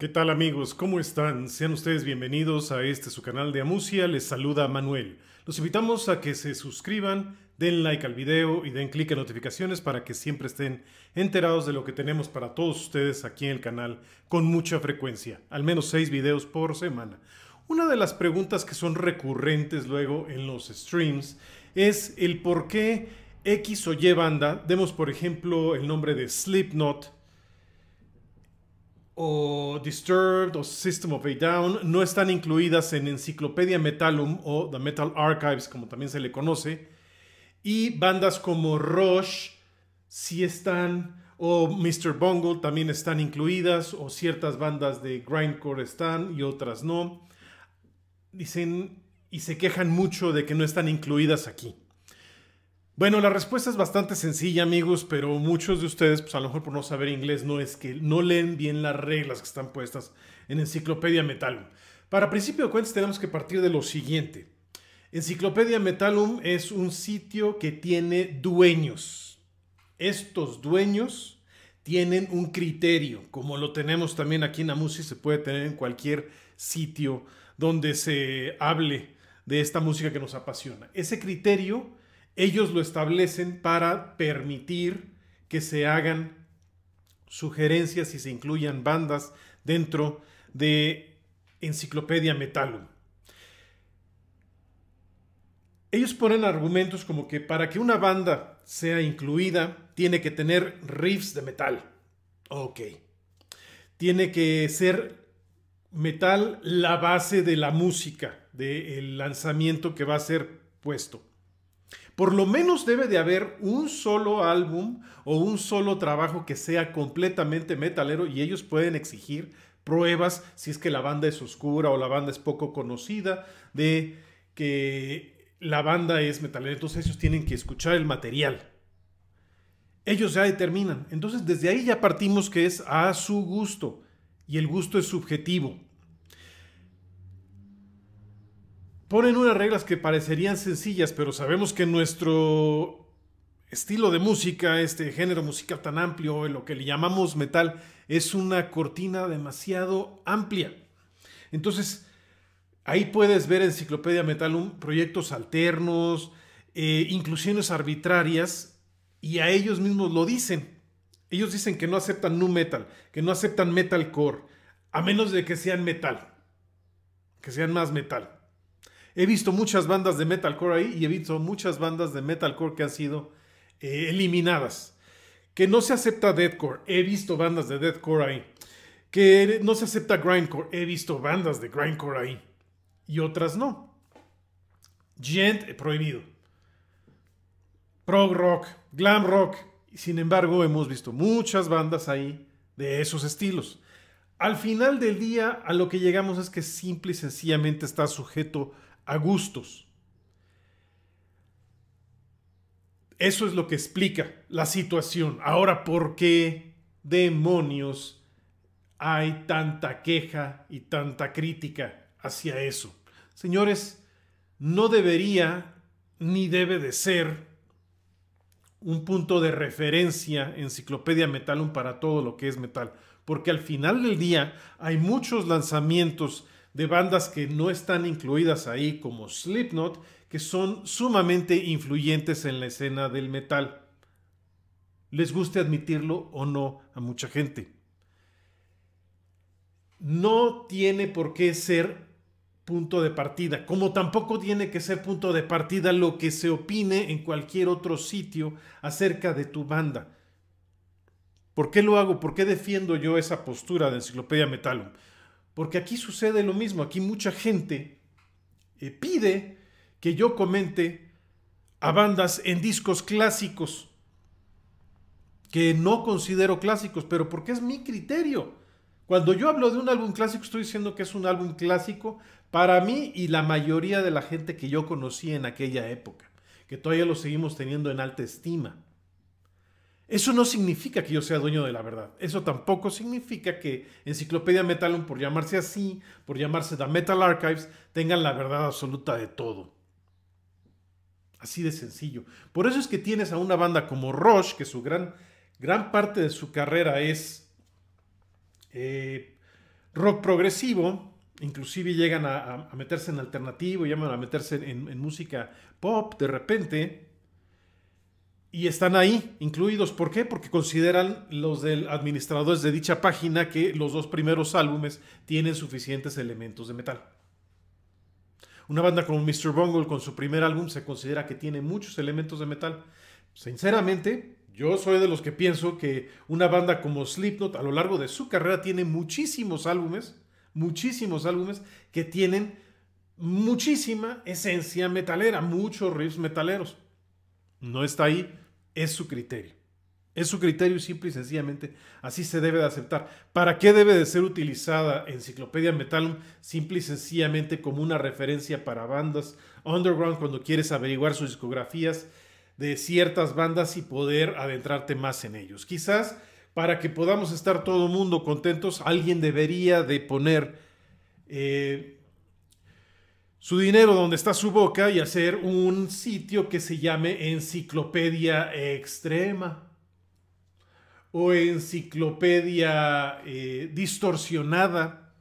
¿Qué tal amigos? ¿Cómo están? Sean ustedes bienvenidos a este su canal de Amusia. Les saluda Manuel. Los invitamos a que se suscriban, den like al video y den clic en notificaciones para que siempre estén enterados de lo que tenemos para todos ustedes aquí en el canal con mucha frecuencia, al menos seis videos por semana. Una de las preguntas que son recurrentes luego en los streams es el por qué X o Y banda, demos por ejemplo el nombre de Slipknot, o Disturbed o System of a Down no están incluidas en Enciclopedia Metallum o The Metal Archives, como también se le conoce. Y bandas como Rush sí están, o Mr. Bungle también están incluidas, o ciertas bandas de Grindcore están y otras no. Dicen y se quejan mucho de que no están incluidas aquí. Bueno, la respuesta es bastante sencilla, amigos, pero muchos de ustedes, pues a lo mejor por no saber inglés, no es que no leen bien las reglas que están puestas en Enciclopedia Metallum. Para principio de cuentas tenemos que partir de lo siguiente. Enciclopedia Metalum es un sitio que tiene dueños. Estos dueños tienen un criterio, como lo tenemos también aquí en Amusi, se puede tener en cualquier sitio donde se hable de esta música que nos apasiona. Ese criterio ellos lo establecen para permitir que se hagan sugerencias y se incluyan bandas dentro de Enciclopedia metal Ellos ponen argumentos como que para que una banda sea incluida tiene que tener riffs de metal. Ok. Tiene que ser metal la base de la música, del lanzamiento que va a ser puesto por lo menos debe de haber un solo álbum o un solo trabajo que sea completamente metalero y ellos pueden exigir pruebas si es que la banda es oscura o la banda es poco conocida de que la banda es metalera. Entonces ellos tienen que escuchar el material. Ellos ya determinan. Entonces desde ahí ya partimos que es a su gusto y el gusto es subjetivo. ponen unas reglas que parecerían sencillas, pero sabemos que nuestro estilo de música, este género musical tan amplio, lo que le llamamos metal, es una cortina demasiado amplia. Entonces, ahí puedes ver Enciclopedia un proyectos alternos, eh, inclusiones arbitrarias, y a ellos mismos lo dicen. Ellos dicen que no aceptan nu metal, que no aceptan metal core, a menos de que sean metal, que sean más metal he visto muchas bandas de metalcore ahí y he visto muchas bandas de metalcore que han sido eh, eliminadas. Que no se acepta deathcore, he visto bandas de deathcore ahí. Que no se acepta grindcore, he visto bandas de grindcore ahí. Y otras no. Gent eh, prohibido. Prog rock, glam rock. Sin embargo, hemos visto muchas bandas ahí de esos estilos. Al final del día, a lo que llegamos es que simple y sencillamente está sujeto a gustos. Eso es lo que explica la situación. Ahora, ¿por qué demonios hay tanta queja y tanta crítica hacia eso? Señores, no debería ni debe de ser un punto de referencia enciclopedia Metalum para todo lo que es metal, porque al final del día hay muchos lanzamientos de bandas que no están incluidas ahí como Slipknot, que son sumamente influyentes en la escena del metal. Les guste admitirlo o no a mucha gente. No tiene por qué ser punto de partida, como tampoco tiene que ser punto de partida lo que se opine en cualquier otro sitio acerca de tu banda. ¿Por qué lo hago? ¿Por qué defiendo yo esa postura de Enciclopedia Metalum? Porque aquí sucede lo mismo, aquí mucha gente eh, pide que yo comente a bandas en discos clásicos que no considero clásicos, pero porque es mi criterio. Cuando yo hablo de un álbum clásico estoy diciendo que es un álbum clásico para mí y la mayoría de la gente que yo conocí en aquella época, que todavía lo seguimos teniendo en alta estima. Eso no significa que yo sea dueño de la verdad. Eso tampoco significa que Enciclopedia Metal, por llamarse así, por llamarse The Metal Archives, tengan la verdad absoluta de todo. Así de sencillo. Por eso es que tienes a una banda como Rush, que su gran, gran parte de su carrera es eh, rock progresivo, inclusive llegan a, meterse en alternativo, llegan a meterse en música pop de repente y están ahí incluidos. ¿Por qué? Porque consideran los del administradores de dicha página que los dos primeros álbumes tienen suficientes elementos de metal. Una banda como Mr. Bungle con su primer álbum se considera que tiene muchos elementos de metal. Sinceramente, yo soy de los que pienso que una banda como Slipknot a lo largo de su carrera tiene muchísimos álbumes, muchísimos álbumes que tienen muchísima esencia metalera, muchos riffs metaleros no está ahí, es su criterio. Es su criterio simple y sencillamente así se debe de aceptar. ¿Para qué debe de ser utilizada Enciclopedia Metalum? Simple y sencillamente como una referencia para bandas underground cuando quieres averiguar sus discografías de ciertas bandas y poder adentrarte más en ellos. Quizás para que podamos estar todo el mundo contentos, alguien debería de poner eh, su dinero donde está su boca y hacer un sitio que se llame Enciclopedia Extrema o Enciclopedia eh, Distorsionada.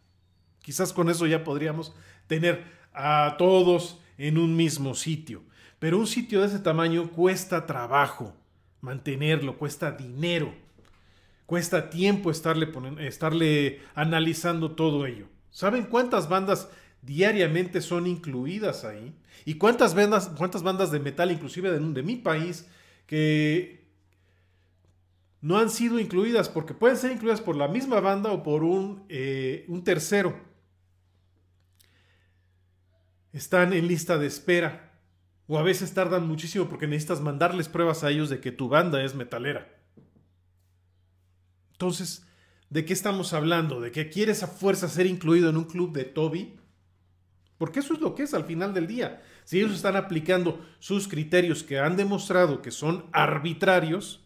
Quizás con eso ya podríamos tener a todos en un mismo sitio. Pero un sitio de ese tamaño cuesta trabajo mantenerlo, cuesta dinero, cuesta tiempo estarle, estarle analizando todo ello. ¿Saben cuántas bandas diariamente son incluidas ahí. ¿Y cuántas bandas, cuántas bandas de metal, inclusive de, mi país, que no han sido incluidas? Porque pueden ser incluidas por la misma banda o por eh, un, tercero. Están en lista de espera. O a veces tardan muchísimo porque necesitas mandarles pruebas a ellos de que tu banda es metalera. Entonces, ¿de qué estamos hablando? ¿De que quieres a fuerza ser incluido en un club de Toby? Porque eso es lo que es al final del día. Si ellos están aplicando sus criterios que han demostrado que son arbitrarios,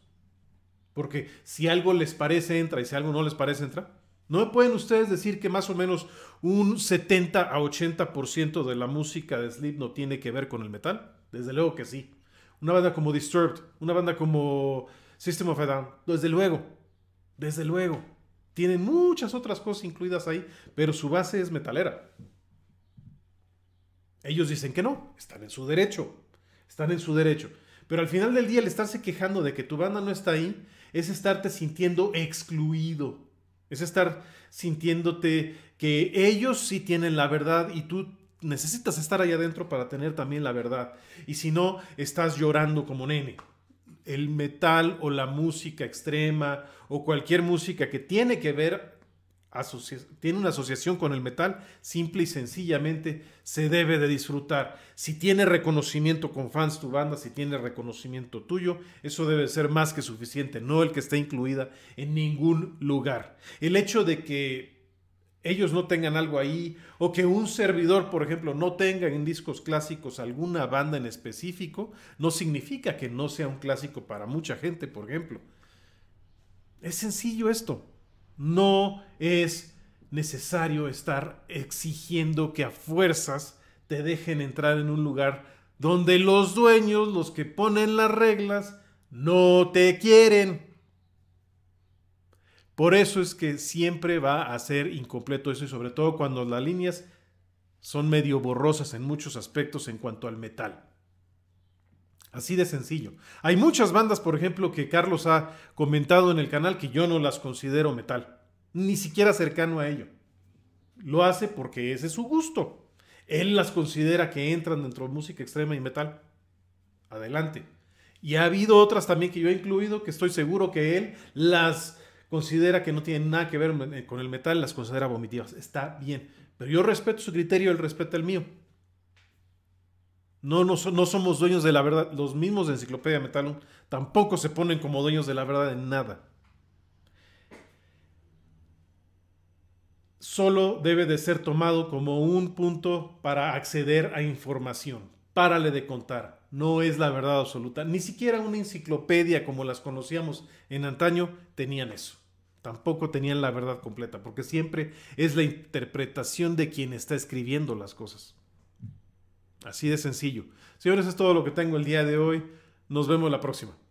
porque si algo les parece entra y si algo no les parece entra, ¿no pueden ustedes decir que más o menos un 70 a 80% de la música de Sleep no tiene que ver con el metal? Desde luego que sí. Una banda como Disturbed, una banda como System of a Down, desde luego, desde luego. Tienen muchas otras cosas incluidas ahí, pero su base es metalera. Ellos dicen que no, están en su derecho, están en su derecho. Pero al final del día el estarse quejando de que tu banda no está ahí es estarte sintiendo excluido, es estar sintiéndote que ellos sí tienen la verdad y tú necesitas estar allá adentro para tener también la verdad. Y si no, estás llorando como nene. El metal o la música extrema o cualquier música que tiene que ver tiene una asociación con el metal, simple y sencillamente se debe de disfrutar. Si tiene reconocimiento con fans tu banda, si tiene reconocimiento tuyo, eso debe ser más que suficiente, no el que esté incluida en ningún lugar. El hecho de que ellos no tengan algo ahí o que un servidor, por ejemplo, no tenga en discos clásicos alguna banda en específico, no significa que no sea un clásico para mucha gente, por ejemplo. Es sencillo esto. No es necesario estar exigiendo que a fuerzas te dejen entrar en un lugar donde los dueños, los que ponen las reglas, no te quieren. Por eso es que siempre va a ser incompleto eso y sobre todo cuando las líneas son medio borrosas en muchos aspectos en cuanto al metal. Así de sencillo. Hay muchas bandas, por ejemplo, que Carlos ha comentado en el canal que yo no las considero metal. Ni siquiera cercano a ello. Lo hace porque ese es su gusto. Él las considera que entran dentro de música extrema y metal. Adelante. Y ha habido otras también que yo he incluido que estoy seguro que él las considera que no tienen nada que ver con el metal, las considera vomitivas. Está bien. Pero yo respeto su criterio, él respeta el mío. No, somos dueños de la verdad. Los mismos de Enciclopedia Metalum tampoco se ponen como dueños de la verdad en nada. Solo debe de ser tomado como un punto para acceder a información. Párale de contar. No es la verdad absoluta. Ni siquiera una enciclopedia como las conocíamos en antaño tenían eso. Tampoco tenían la verdad completa, porque siempre es la interpretación de quien está escribiendo las cosas. Así de sencillo. Señores, es todo lo que tengo el día de hoy. Nos vemos la próxima.